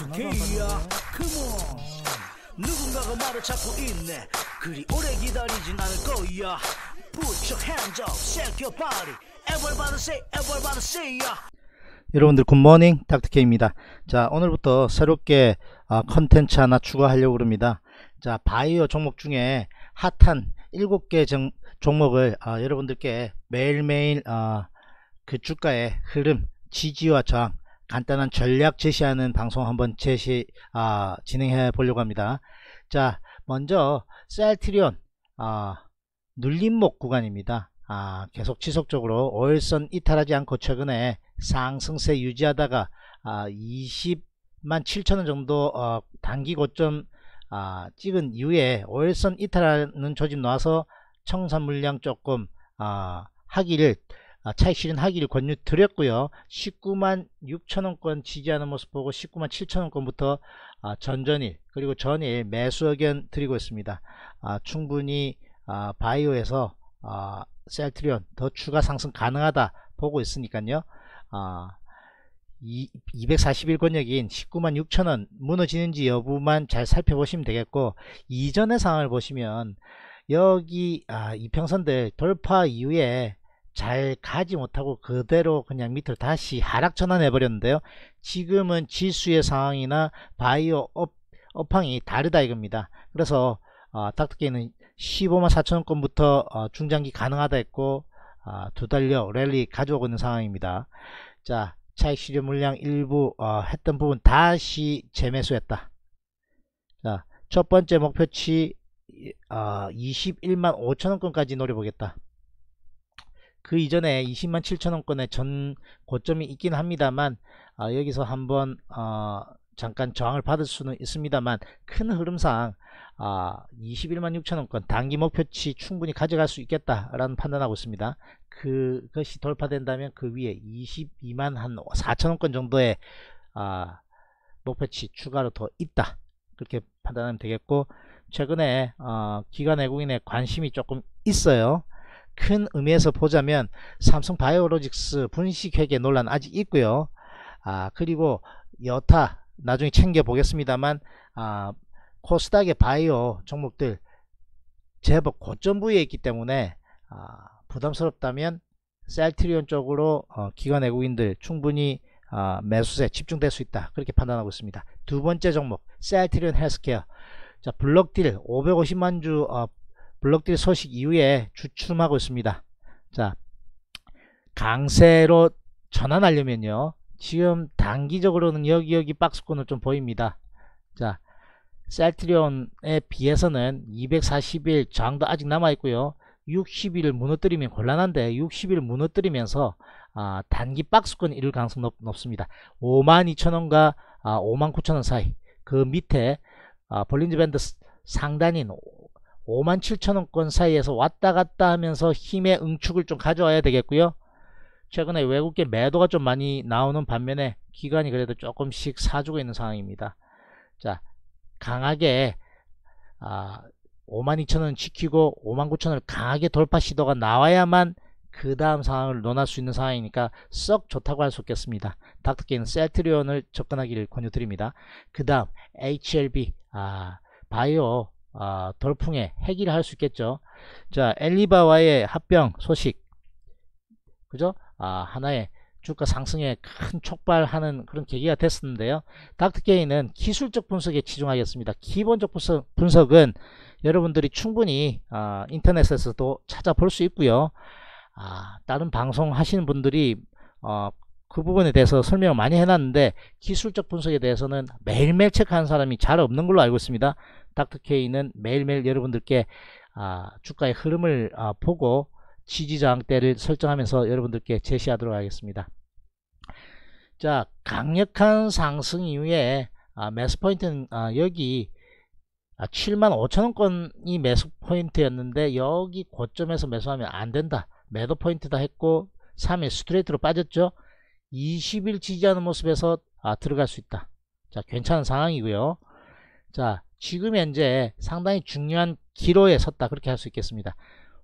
약속해야 컴온 누군가가 말을 찾고 있네 그리 오래 기다리진 않을 거야 Put your hands up, shake your body Everybody say, everybody say y a 여러분들 굿모닝 닥터케입니다 자 오늘부터 새롭게 아, 컨텐츠 하나 추가하려고 합니다 자 바이오 종목 중에 핫한 7개 정, 종목을 어, 여러분들께 매일매일 어, 그 주가의 흐름 지지와 저항 간단한 전략 제시하는 방송 한번 제시 아, 진행해 보려고 합니다. 자, 먼저 셀트리온 아, 눌림목 구간입니다. 아, 계속 지속적으로 월선 이탈하지 않고 최근에 상승세 유지하다가 아, 20만 7천원 정도 어, 단기 고점 아, 찍은 이후에 월선 이탈하는 조짐 나와서 청산 물량 조금 아, 하기를 아, 차익 실현하기를 권유 드렸고요. 19만 6천원권 지지하는 모습 보고 19만 7천원권부터 아, 전전일 그리고 전일 매수 의견 드리고 있습니다. 아, 충분히 바이오에서 셀트리온 더 추가 상승 가능하다 보고 있으니까요. 241권역인 19만 6천원 무너지는지 여부만 잘 살펴보시면 되겠고 이전의 상황을 보시면 여기 아, 이평선들 돌파 이후에 잘 가지 못하고 그대로 그냥 밑으로 다시 하락 전환해 버렸는데요 지금은 지수의 상황이나 바이오 업, 업황이 다르다 이겁니다 그래서 어, 닥터게이는 15만 4천원권부터 어, 중장기 가능하다 했고 어, 두 달여 랠리 가져오고 있는 상황입니다 자 차익 실현 물량 일부 어, 했던 부분 다시 재매수했다 자첫 번째 목표치 어, 21만 5천원권까지 노려보겠다 그 이전에 20만 7천원권의 전 고점이 있긴 합니다만 아, 여기서 한번 어, 잠깐 저항을 받을 수는 있습니다만 큰 흐름상 아, 21만 6천원권 단기 목표치 충분히 가져갈 수 있겠다라는 판단하고 있습니다. 그것이 돌파된다면 그 위에 22만 한 4천원권 정도의 아, 목표치 추가로 더 있다. 그렇게 판단하면 되겠고 최근에 어, 기관 외국인의 관심이 조금 있어요. 큰 의미에서 보자면 삼성 바이오로직스 분식회계 논란 아직 있고요. 아 그리고 여타 나중에 챙겨 보겠습니다만 아 코스닥의 바이오 종목들 제법 고점 부위에 있기 때문에 아, 부담스럽다면 셀트리온 쪽으로 어, 기관 외국인들 충분히 어, 아, 매수세 집중될 수 있다 그렇게 판단하고 있습니다 두 번째 종목 셀트리온 헬스케어 자 블록딜 550만주 어, 블록딜 소식 이후에 주춤하고 있습니다. 자, 강세로 전환하려면요. 지금 단기적으로는 여기 여기 박스권을 좀 보입니다. 자, 셀트리온에 비해서는 240일 저항도 아직 남아있고요. 60일 무너뜨리면 곤란한데 60일 무너뜨리면서 아, 단기 박스권 이룰 가능성 높, 습니다 52,000원과 아, 59,000원 사이 그 밑에 아, 볼린지 밴드 상단인 5만 7천원권 사이에서 왔다 갔다 하면서 힘의 응축을 좀 가져와야 되겠고요. 최근에 외국계 매도가 좀 많이 나오는 반면에 기관이 그래도 조금씩 사주고 있는 상황입니다. 자, 강하게 아, 52,000원 지키고 59,000원을 강하게 돌파 시도가 나와야만 그 다음 상황을 논할 수 있는 상황이니까 썩 좋다고 할 수 없겠습니다. 닥터게는 셀트리온을 접근하기를 권유드립니다. 그 다음 HLB 아 바이오 아, 돌풍의 해기를 할수 있겠죠. 자, 엘리바와의 합병 소식. 그죠? 아, 하나의 주가 상승에 큰 촉발하는 그런 계기가 됐었는데요. 닥터게이는 기술적 분석에 치중하겠습니다. 기본적 분석, 은 여러분들이 충분히 아, 인터넷에서도 찾아볼 수 있고요. 아, 다른 방송 하시는 분들이 어, 그 부분에 대해서 설명을 많이 해놨는데 기술적 분석에 대해서는 매일매일 체크하는 사람이 잘 없는 걸로 알고 있습니다. 닥터케이는 매일매일 여러분들께 아, 주가의 흐름을 아, 보고 지지저항대를 설정하면서 여러분들께 제시하도록 하겠습니다. 자 강력한 상승 이후에 아, 매수포인트는 아, 여기 7만 아, 5천원권이 매수포인트였는데 여기 고점에서 매수하면 안된다. 매도포인트다 했고 3일 스트레이트로 빠졌죠. 20일 지지하는 모습에서 아, 들어갈 수 있다. 자 괜찮은 상황이고요. 자, 지금 현재 상당히 중요한 기로에 섰다. 그렇게 할 수 있겠습니다.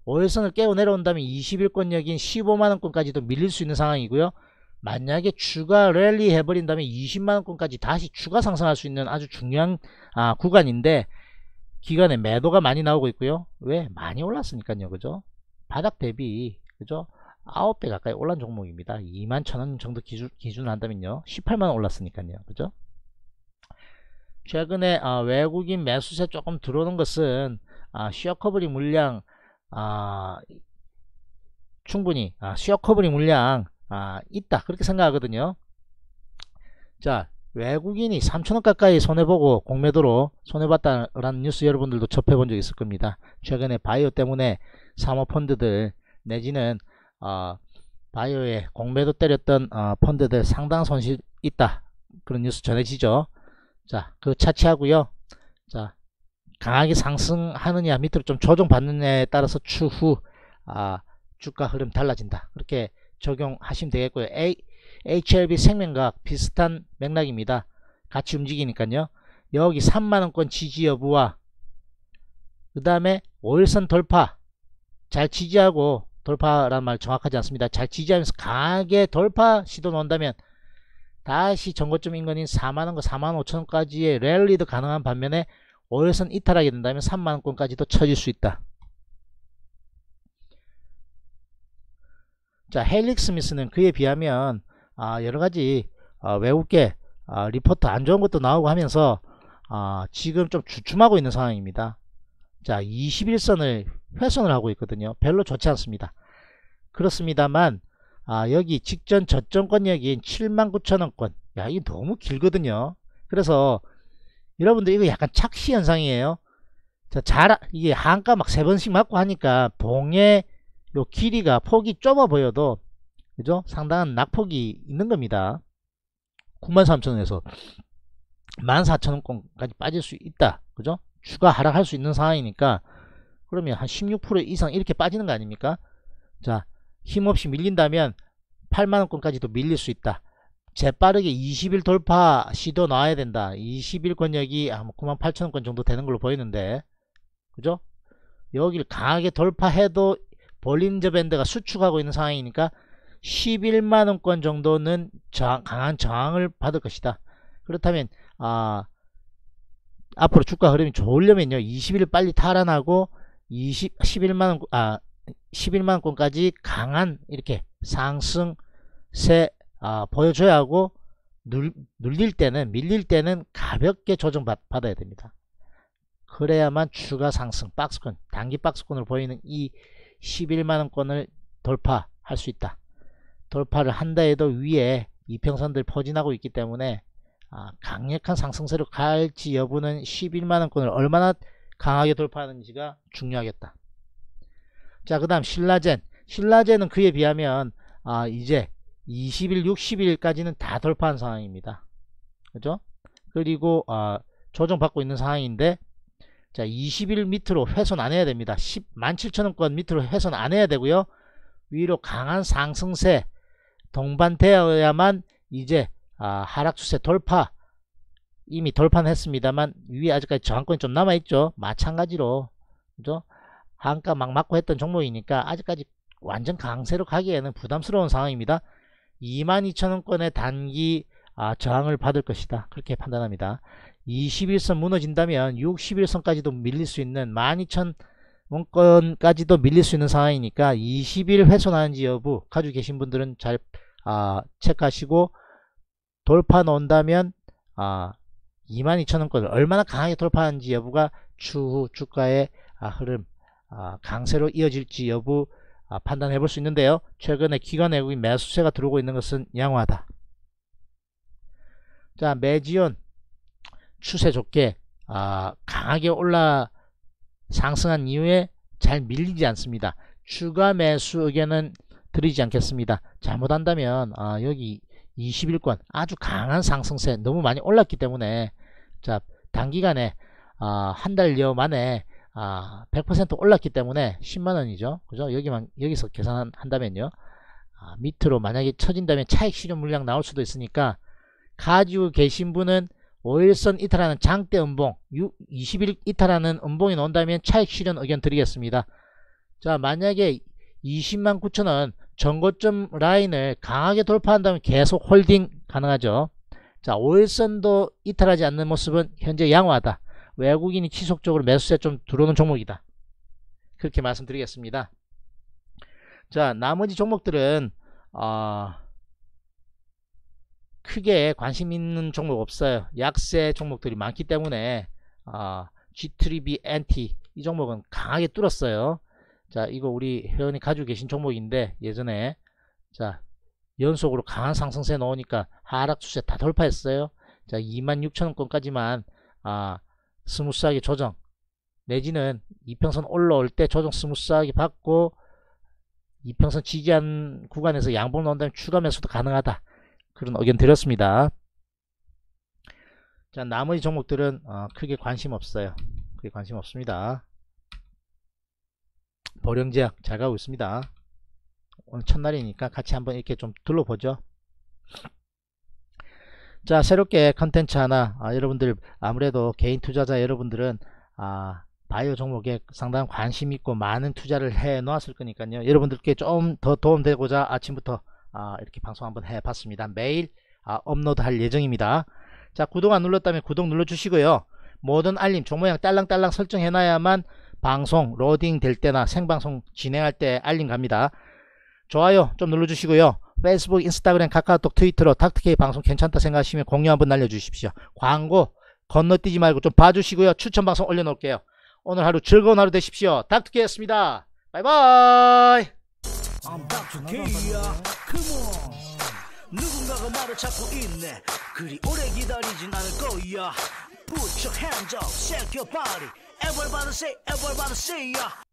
5일선을 깨고 내려온다면 21권역인 15만원권까지도 밀릴 수 있는 상황이고요. 만약에 추가 랠리 해버린다면 20만원권까지 다시 추가 상승할 수 있는 아주 중요한 아, 구간인데 기간에 매도가 많이 나오고 있고요. 왜? 많이 올랐으니까요. 그죠? 바닥 대비 그죠? 9배 가까이 올란 종목입니다. 2만 0원 정도 기준, 기준을 한다면요. 18만원 올랐으니까요. 그죠? 최근에 아, 외국인 매수세 조금 들어오는 것은 아, 시어커버리 물량 아, 충분히 아, 시어커버리 물량 아, 있다 그렇게 생각하거든요 자 외국인이 3천원 가까이 손해보고 공매도로 손해봤다라는 뉴스 여러분들도 접해본 적 있을 겁니다 최근에 바이오 때문에 사모펀드들 내지는 어, 바이오에 공매도 때렸던 어, 펀드들 상당 손실 있다 그런 뉴스 전해지죠 자, 그 차치하고요. 자, 강하게 상승하느냐 밑으로 좀 조정받느냐에 따라서 추후 아, 주가 흐름 달라진다. 그렇게 적용하시면 되겠고요. A, HLB 생명과 비슷한 맥락입니다. 같이 움직이니까요. 여기 3만원권 지지 여부와 그 다음에 월선 돌파 잘 지지하고 돌파란 말 정확하지 않습니다. 잘 지지하면서 강하게 돌파 시도 넣는다면 다시 전고점 인근인 4만원과 4만 5천원까지의 랠리도 가능한 반면에 월선 이탈하게 된다면 3만원권까지도 처질수 있다. 자 헬릭 스미스는 그에 비하면 아, 여러가지 아, 외국계 아, 리포트 안좋은 것도 나오고 하면서 아, 지금 좀 주춤하고 있는 상황입니다. 자 21선을 훼손을 하고 있거든요. 별로 좋지 않습니다. 그렇습니다만 아, 여기 직전 저점권역인 79,000원권. 야, 이게 너무 길거든요. 그래서 여러분들 이거 약간 착시 현상이에요. 자, 잘 이게 한가 막 세 번씩 맞고 하니까 봉의 요 길이가 폭이 좁아 보여도 그죠? 상당한 낙폭이 있는 겁니다. 93,000원에서 14,000원까지 권 빠질 수 있다. 그죠? 추가 하락할 수 있는 상황이니까 그러면 한 16% 이상 이렇게 빠지는 거 아닙니까? 자, 힘없이 밀린다면 8만원권까지도 밀릴 수 있다. 재빠르게 20일 돌파 시도 나와야 된다. 20일 권역이 9만 8천원권 정도 되는 걸로 보이는데 그죠? 여기를 강하게 돌파해도 볼린저 밴드가 수축하고 있는 상황이니까 11만원권 정도는 저항, 강한 저항을 받을 것이다. 그렇다면 아, 앞으로 주가 흐름이 좋으려면요. 20일 빨리 탈환하고 20, 11만원 아 11만 건까지 강한 이렇게 상승세 아, 보여줘야 하고 눌, 눌릴 때는 밀릴 때는 가볍게 조정받아야 됩니다. 그래야만 추가 상승 박스권 단기 박스권을 보이는 이 11만원권을 돌파할 수 있다. 돌파를 한다 해도 위에 이평선들 포진하고 있기 때문에 아, 강력한 상승세로 갈지 여부는 11만원권을 얼마나 강하게 돌파하는지가 중요하겠다. 자, 그 다음 신라젠. 신라젠은 그에 비하면 아, 이제 20일, 60일까지는 다 돌파한 상황입니다. 그죠? 그리고 아, 조정받고 있는 상황인데 자, 20일 밑으로 훼손 안 해야 됩니다. 10, 17,000원권 밑으로 훼손 안 해야 되고요. 위로 강한 상승세 동반되어야만 이제 아, 하락 추세 돌파 이미 돌파는 했습니다만 위에 아직까지 저항권이 좀 남아있죠. 마찬가지로 그죠? 한가 막 맞고 했던 종목이니까 아직까지 완전 강세로 가기에는 부담스러운 상황입니다. 22,000원권의 단기 아, 저항을 받을 것이다. 그렇게 판단합니다. 21선 무너진다면 61선까지도 밀릴 수 있는 12,000원권까지도 밀릴 수 있는 상황이니까 20일 훼손하는지 여부 가지고 계신 분들은 잘 아, 체크하시고 돌파 놓은다면 아, 22,000원권을 얼마나 강하게 돌파하는지 여부가 추후 주가의 아, 흐름 아, 강세로 이어질지 여부 아, 판단해 볼 수 있는데요. 최근에 기관 외국인 매수세가 들어오고 있는 것은 양호하다. 자 매지온 추세 좋게 아, 강하게 올라 상승한 이후에 잘 밀리지 않습니다. 추가 매수 의견은 드리지 않겠습니다. 잘못한다면 아, 여기 21권 아주 강한 상승세 너무 많이 올랐기 때문에 자 단기간에 아, 한달여 만에 아, 100% 올랐기 때문에 10만원이죠. 그죠? 여기만, 여기서 계산한다면요. 아, 밑으로 만약에 처진다면 차익 실현 물량 나올 수도 있으니까 가지고 계신 분은 5일선 이탈하는 장대 음봉 20일 이탈하는 음봉이 나온다면 차익 실현 의견 드리겠습니다. 자 만약에 20만 9천원 전고점 라인을 강하게 돌파한다면 계속 홀딩 가능하죠. 자 5일선도 이탈하지 않는 모습은 현재 양호하다. 외국인이 지속적으로 매수세 좀 들어오는 종목이다. 그렇게 말씀드리겠습니다. 자 나머지 종목들은 어, 크게 관심 있는 종목 없어요. 약세 종목들이 많기 때문에 어, G3B NT 이 종목은 강하게 뚫었어요. 자 이거 우리 회원이 가지고 계신 종목인데 예전에 자 연속으로 강한 상승세 넣으니까 하락 추세 다 돌파했어요. 자 26,000원권까지만 아 스무스하게 조정 내지는 이평선 올라올 때 조정 스무스하게 받고 이평선 지지한 구간에서 양봉 넣은 다음에 추가 매수도 가능하다. 그런 의견 드렸습니다. 자 나머지 종목들은 어, 크게 관심 없어요. 크게 관심 없습니다. 보령제약 잘 가고 있습니다. 오늘 첫날이니까 같이 한번 이렇게 좀 둘러보죠. 자 새롭게 컨텐츠 하나 아, 여러분들 아무래도 개인 투자자 여러분들은 아, 바이오 종목에 상당한 관심 있고 많은 투자를 해 놓았을 거니까요 여러분들께 좀 더 도움되고자 아침부터 아, 이렇게 방송 한번 해 봤습니다 매일 아, 업로드 할 예정입니다 자 구독 안 눌렀다면 구독 눌러 주시고요 모든 알림 종모양 딸랑딸랑 설정해 놔야만 방송 로딩 될 때나 생방송 진행할 때 알림 갑니다 좋아요 좀 눌러 주시고요 페이스북, 인스타그램, 카카오톡, 트위터로 닥터케이 방송 괜찮다 생각하시면 공유 한번 날려주십시오. 광고 건너뛰지 말고 좀 봐주시고요. 추천 방송 올려놓을게요. 오늘 하루 즐거운 하루 되십시오. 닥터케이였습니다. 바이바이. 누군가가 말을 찾고 있네 그리 오래 기다리진 않을 거야 Put your hands up, shake your body Everybody say, everybody say yeah.